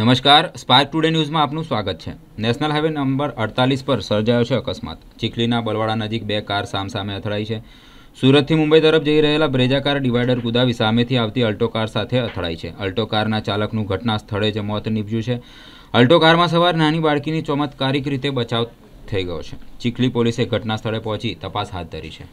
નમસ્કાર spark today ન્યૂઝમાં આપનું સ્વાગત છે નેશનલ હાઈવે નંબર અડતાલીસ પર સર્જાયો છે અકસ્માત ચીખલીના બલવાડા નજીક બે કાર સામસામે અથડાઈ છે સુરતથી મુંબઈ તરફ જઈ રહેલા બ્રેજા કાર ડિવાઈડર કુદાવી સામેથી આવતી અલ્ટો કાર સાથે અથડાઈ છે અલ્ટો કારના ચાલકનું ઘટના સ્થળે જ મોત નીપજ્યું છે અલ્ટો કારમાં સવાર નાની બાળકીની ચોમત્કારિક રીતે બચાવ થઈ ગયો છે ચીખલી પોલીસે ઘટના સ્થળે પહોંચી તપાસ હાથ ધરી છે